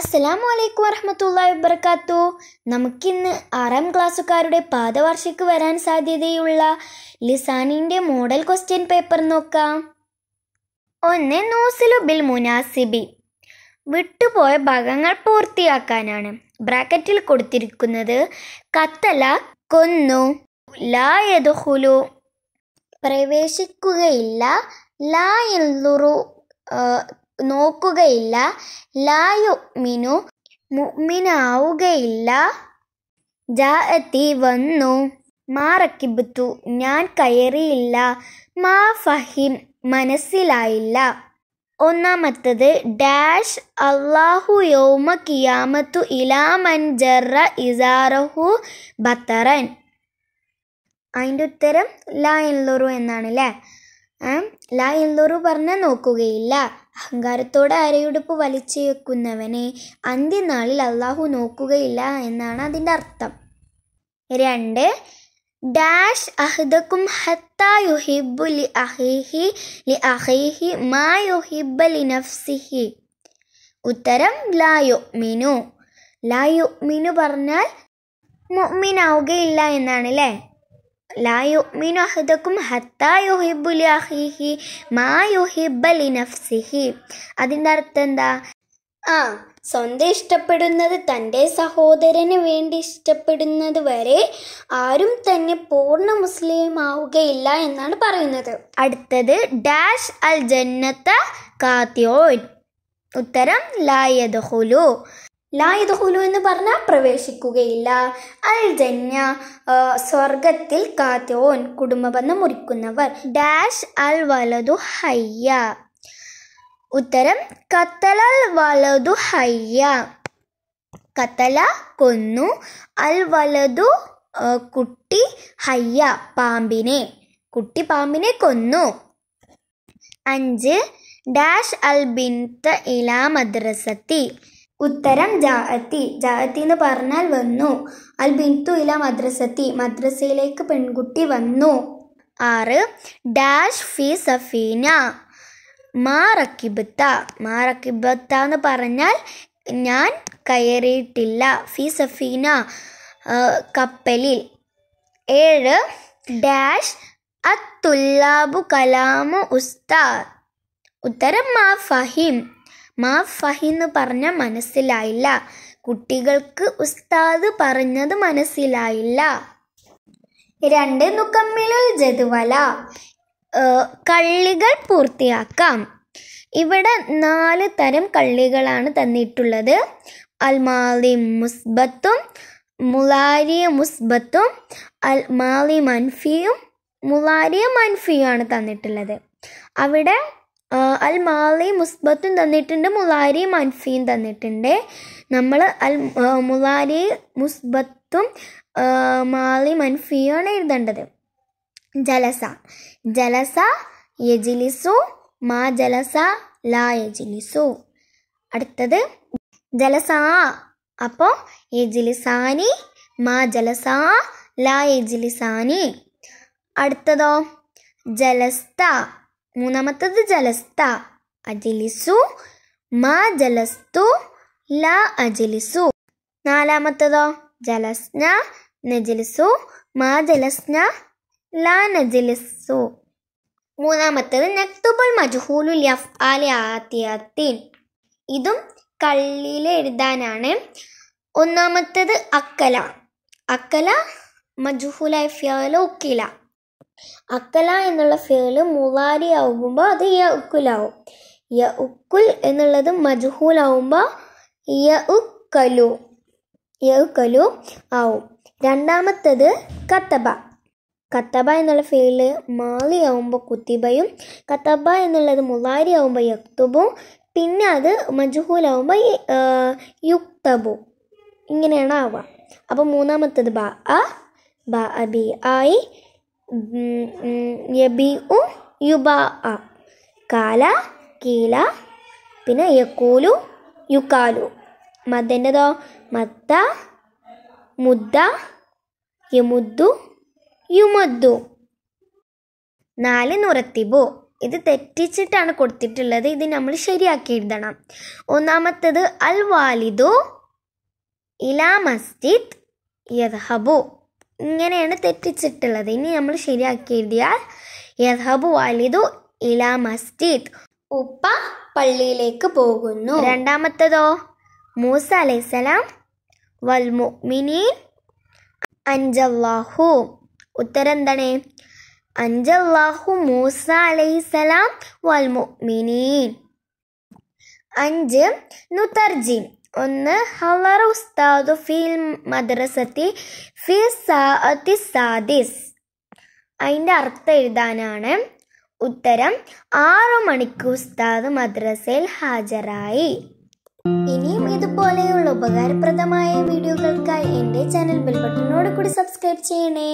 അസ്സലാമു അലൈക്കും വറഹമത്തുള്ള വബർക്കാത്തു നമുക്കിന്ന് ആറാം ക്ലാസ്സുകാരുടെ പാദവാർഷിക്ക് വരാൻ സാധ്യതയുള്ള ലിസാനിൻ്റെ മോഡൽ ക്വസ്റ്റ്യൻ പേപ്പർ നോക്കാം ഒന്ന് നൂസിലു ബിൽ മുനാസിബി വിട്ടുപോയ ഭാഗങ്ങൾ പൂർത്തിയാക്കാനാണ് ബ്രാക്കറ്റിൽ കൊടുത്തിരിക്കുന്നത് കത്തല കൊന്നു ലായതുഹുലു പ്രവേശിക്കുകയില്ല ലായുറു നോക്കുകയില്ല ലായു മിനു മുഅ്മിനാവുകയില്ല ജാഅത്തി വന്നു മാ ഞാൻ കയറിയില്ല മാ ഫഹിം മനസ്സിലായില്ല ഒന്നാമത്തത് ഡാഷ് അള്ളാഹു യോമ കിയാമത്തു ഇലാമൻ ജറ ഇസാറഹു ബത്തറൻ അതിൻ്റെ ഉത്തരം ലായൻലുറു എന്നാണ് അല്ലേ ല എന്നൊരു പറഞ്ഞ നോക്കുകയില്ല അഹങ്കാരത്തോടെ അരയുടുപ്പ് വലിച്ചേക്കുന്നവനെ അന്ത്യനാളിൽ അള്ളാഹു നോക്കുകയില്ല എന്നാണ് അതിൻ്റെ അർത്ഥം രണ്ട് ഡാഷ് അഹ്ദക്കും ഹത്ത യുഹിബു ലി അഹിഹി ലി അഹിഹി മാ യുഹിബ ലി നഫ്സിഹി ഉത്തരം ലായോ മിനു ലായോ മിനു പറഞ്ഞാൽ മിനാവുകയില്ല എന്നാണ് അല്ലേ لا يؤمن أحدكم حتى അതിൻ്റെ അർത്ഥം എന്താ ആ സ്വന്തം ഇഷ്ടപ്പെടുന്നത് തൻ്റെ സഹോദരന് വേണ്ടി ഇഷ്ടപ്പെടുന്നത് വരെ ആരും തന്നെ പൂർണ്ണ മുസ്ലിം ആവുകയില്ല എന്നാണ് പറയുന്നത് അടുത്തത് ഡാഷ് അൽ ജന്നത്ത കാത്യോൻ ഉത്തരം ലായദ് ലായുധുലു എന്ന് പറഞ്ഞാൽ പ്രവേശിക്കുകയില്ല അൽജന്യ സ്വർഗത്തിൽ കാത്തോൻ കുടുംബബന്ധം മുറിക്കുന്നവർ ഡാഷ് അൽ വലതു ഹയ്യ ഉത്തരം കത്തലൽ വലതു ഹയ്യ കത്തല കൊന്നു അൽ വലതു കുട്ടി ഹയ്യ പാമ്പിനെ കുട്ടി പാമ്പിനെ കൊന്നു അഞ്ച് ഡാഷ് അൽ ബിൻത്ത് ഇലാ മദ്രസത്തി ഉത്തരം ജാഅത്തി ജാഅത്തി എന്ന് പറഞ്ഞാൽ വന്നു അൽ ബിന്തു ഇല മദ്രസത്തി മദ്രസയിലേക്ക് പെൺകുട്ടി വന്നു ആറ് ഡാഷ് ഫി സഫീന മാ റക്കിബത്ത മാ റക്കിബത്ത എന്ന് പറഞ്ഞാൽ ഞാൻ കയറിയിട്ടില്ല ഫി സഫീന കപ്പലിൽ ഏഴ് ഡാഷ് അത്തുല്ലാബു കലാമു ഉസ്താദ് ഉത്തരം മാ ഫഹിം മാഫ് ഫഹിന്ന് പറഞ്ഞ മനസ്സിലായില്ല കുട്ടികൾക്ക് ഉസ്താദ് പറഞ്ഞത് മനസ്സിലായില്ല രണ്ട് നുക്കമ്മിലുൽ ജതുവല കള്ളികൾ പൂർത്തിയാക്കാം ഇവിടെ നാല് തരം കള്ളികളാണ് തന്നിട്ടുള്ളത് അൽമാലി മുസ്ബത്തും മുലാരിയ മുസ്ബത്തും അൽമാലി മൻഫിയും മുലാരിയ മൻഫിയുമാണ് തന്നിട്ടുള്ളത് അവിടെ അൽ മാലി മുസ്ബത്തും തന്നിട്ടുണ്ട് മുലാരി മൻഫിയും തന്നിട്ടുണ്ട് നമ്മൾ അൽ മുലാരി മുസ്ബത്തും മാലി മൻഫിയാണ് എഴുതേണ്ടത് ജലസ ജലസ യജിലിസു മാ ജലസ ലാ യജിലിസു അടുത്തത് ജലസ അപ്പോൾ യജിലിസാനി മാ ജലസ ലാ യജിലിസാനി അടുത്തതോ ജലസ്ത മൂന്നാമത്തത് ജലസ്ത അജിലിസു മാ ജലസ്തു ല അജിലിസു നാലാമത്തതോ ജലസ്ന നജിലിസു മാ ജലസ്ന ല നജിലിസു മൂന്നാമത്തത് നക്തുബുൽ മജ്ഹൂലുൽ അഫ്ആലി ആത്തിയത്തിൻ ഇതും കള്ളിയിൽ എഴുതാനാണ് ഒന്നാമത്തത് അക്കല അക്കല മജ്ഹൂല ഫിയാല ഉക്കില അക്കല എന്നുള്ള ഫേല് മുവാരി ആവുമ്പോൾ അത് യ ഉക്കുലാവും യ ഉക്കുൽ എന്നുള്ളത് മജുഹൂലാവുമ്പോൾ യ ഉക്കലു യ ഉക്കലു ആവും രണ്ടാമത്തത് കത്തബ കത്തബ എന്നുള്ള ഫേല് മാളി ആവുമ്പോൾ കുത്തിബയും കത്തബ എന്നുള്ളത് മുവാരി ആവുമ്പോൾ യക്തുബും പിന്നെ അത് മജുഹൂലാവുമ്പോൾ യുക്തബു ഇങ്ങനെയാണ് ആവുക അപ്പോൾ മൂന്നാമത്തത് ബ അ ബി അബി ആയി യബിഉ യുബാ കാല കീല പിന്നെ യക്കൂലു യുക്കാലു മദ്ദൻ്റെതോ മത്ത മുദ്ദ യമുദ്ദു യുമദ്ദു നാല് നുറത്തിബു ഇത് തെറ്റിച്ചിട്ടാണ് കൊടുത്തിട്ടുള്ളത് ഇത് നമ്മൾ ശരിയാക്കി എഴുതണം ഒന്നാമത്തത് അൽ വാലിദു ഇലാ മസ്ജിദ് യദ്ഹബു ഇങ്ങനെയാണ് തെറ്റിച്ചിട്ടുള്ളത് ഇനി നമ്മൾ ശരിയാക്കി എഴുതിയാൽ യഹബു വാലിദു ഇല മസ്ജിദ് ഉപ്പ പള്ളിയിലേക്ക് പോകുന്നു രണ്ടാമത്തതോ മൂസ അലൈസലാം വൽമുഅ്മിനീൻ അഞ്ചല്ലാഹു ഉത്തരം എന്താണ് അഞ്ചല്ലാഹു മൂസ അലൈസലാം വൽമുഅ്മിനീൻ അഞ്ച് നുതർജീം ഒന്ന് ഹലറ ഉസ്താദു ഫിൽ മദ്രസത്തി ഫി സാഅത്തി സാദിസ് അതിൻ്റെ അർത്ഥം എഴുതാനാണ് ഉത്തരം ആറു മണിക്ക് ഉസ്താദ് മദ്രസയിൽ ഹാജരായി ഇനിയും ഇതുപോലെയുള്ള ഉപകാരപ്രദമായ വീഡിയോകൾക്കായി എൻ്റെ ചാനൽ ബെൽബട്ടനോട് കൂടി സബ്സ്ക്രൈബ് ചെയ്യണേ